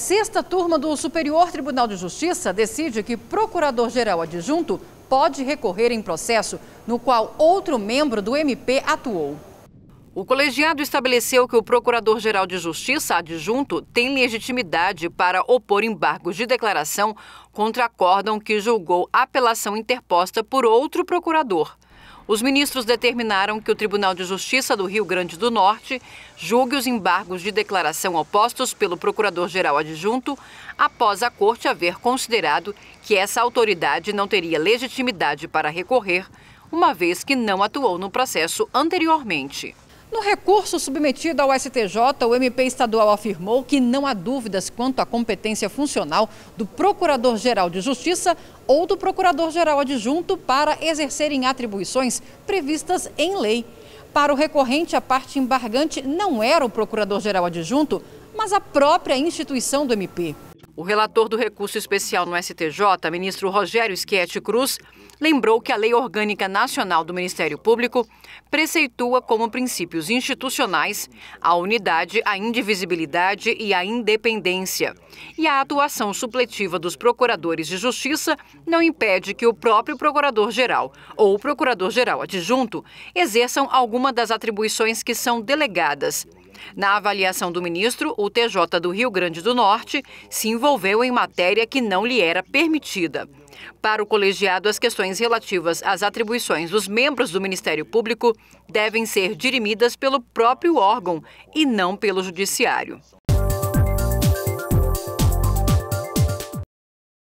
Sexta turma do Superior Tribunal de Justiça decide que procurador-geral adjunto pode recorrer em processo no qual outro membro do MP atuou. O colegiado estabeleceu que o Procurador-Geral de Justiça adjunto tem legitimidade para opor embargos de declaração contra acórdão que julgou apelação interposta por outro procurador. Os ministros determinaram que o Tribunal de Justiça do Rio Grande do Norte julgue os embargos de declaração opostos pelo Procurador-Geral Adjunto, após a Corte haver considerado que essa autoridade não teria legitimidade para recorrer, uma vez que não atuou no processo anteriormente. No recurso submetido ao STJ, o MP estadual afirmou que não há dúvidas quanto à competência funcional do Procurador-Geral de Justiça ou do Procurador-Geral adjunto para exercerem atribuições previstas em lei. Para o recorrente, a parte embargante não era o Procurador-Geral adjunto, mas a própria instituição do MP. O relator do recurso especial no STJ, ministro Rogério Schietti Cruz, lembrou que a Lei Orgânica Nacional do Ministério Público preceitua como princípios institucionais a unidade, a indivisibilidade e a independência. E a atuação supletiva dos procuradores de justiça não impede que o próprio procurador-geral ou o procurador-geral adjunto exerçam alguma das atribuições que são delegadas na avaliação do ministro, o TJ do Rio Grande do Norte se envolveu em matéria que não lhe era permitida. Para o colegiado, as questões relativas às atribuições dos membros do Ministério Público devem ser dirimidas pelo próprio órgão e não pelo Judiciário.